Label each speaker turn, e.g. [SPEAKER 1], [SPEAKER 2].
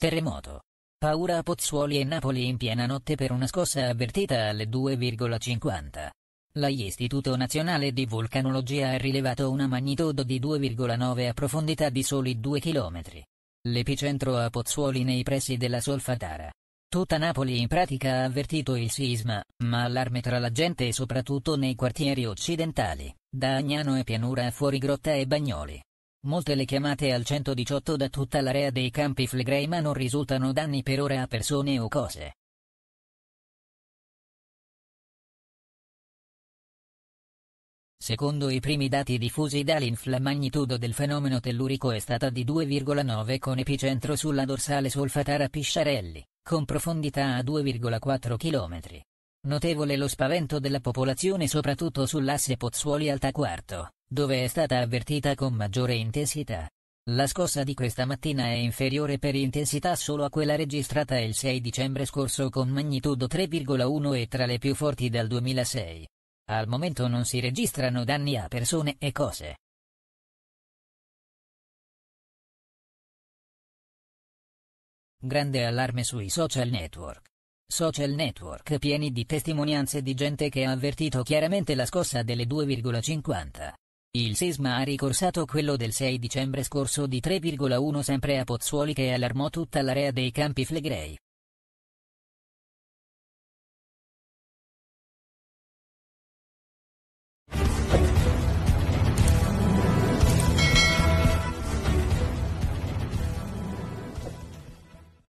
[SPEAKER 1] Terremoto. Paura a Pozzuoli e Napoli in piena notte per una scossa avvertita alle 2,50. L'Istituto Nazionale di Vulcanologia ha rilevato una magnitudo di 2,9 a profondità di soli 2 km. L'epicentro a Pozzuoli nei pressi della Solfatara. Tutta Napoli in pratica ha avvertito il sisma, ma allarme tra la gente soprattutto nei quartieri occidentali, da Agnano e Pianura a Grotta e Bagnoli. Molte le chiamate
[SPEAKER 2] al 118 da tutta l'area dei campi Flegrei ma non risultano danni per ora a persone o cose. Secondo i primi dati diffusi dall'INF la magnitudo del fenomeno tellurico
[SPEAKER 1] è stata di 2,9 con epicentro sulla dorsale solfatara Pisciarelli, con profondità a 2,4 km. Notevole lo spavento della popolazione soprattutto sull'asse Pozzuoli-Alta Quarto dove è stata avvertita con maggiore intensità. La scossa di questa mattina è inferiore per intensità solo a quella registrata il 6 dicembre scorso con magnitudo 3,1 e tra le più forti dal 2006. Al momento
[SPEAKER 2] non si registrano danni a persone e cose. Grande allarme sui social
[SPEAKER 1] network. Social network pieni di testimonianze di gente che ha avvertito chiaramente la scossa delle 2,50. Il sisma ha ricorsato quello del 6 dicembre scorso
[SPEAKER 2] di 3,1 sempre a Pozzuoli che allarmò tutta l'area dei Campi Flegrei.